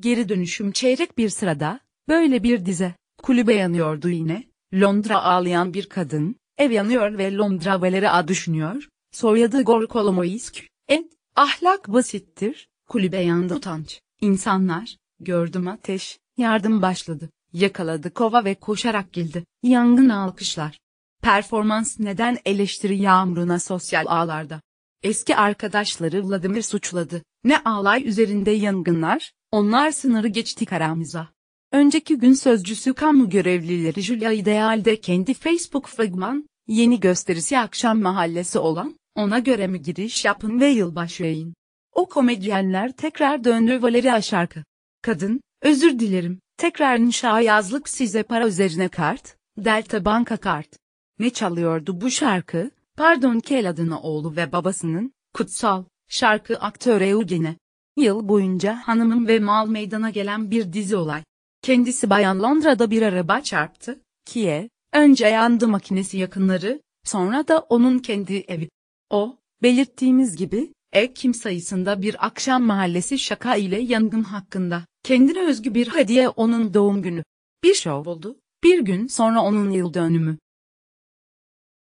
Geri dönüşüm çeyrek bir sırada, böyle bir dize, kulübe yanıyordu yine, Londra ağlayan bir kadın, ev yanıyor ve Londra Valera düşünüyor, soyadı Gorkolomoisk, en ahlak basittir, kulübe yandı utanç, insanlar, gördüm ateş, yardım başladı, yakaladı kova ve koşarak girdi, yangın alkışlar. Performans neden eleştiri yağmuruna sosyal ağlarda. Eski arkadaşları Vladimir suçladı. Ne ağlay üzerinde yangınlar, onlar sınırı geçtik aramıza. Önceki gün sözcüsü kamu görevlileri Julia Ideal'de kendi Facebook fragman, yeni gösterisi akşam mahallesi olan, ona göre mi giriş yapın ve yılbaşı yayın. O komedyenler tekrar döndü valeri şarkı. Kadın, özür dilerim, tekrar inşa yazlık size para üzerine kart, Delta Banka kart. Ne çalıyordu bu şarkı? Pardon Kel adına oğlu ve babasının, kutsal, şarkı aktör Eugene. Yıl boyunca hanımım ve mal meydana gelen bir dizi olay. Kendisi Bayan Londra'da bir araba çarptı, Kiye, önce yandı makinesi yakınları, sonra da onun kendi evi. O, belirttiğimiz gibi, ek kim sayısında bir akşam mahallesi şaka ile yangın hakkında, kendine özgü bir hediye onun doğum günü. Bir şov oldu, bir gün sonra onun yıl dönümü.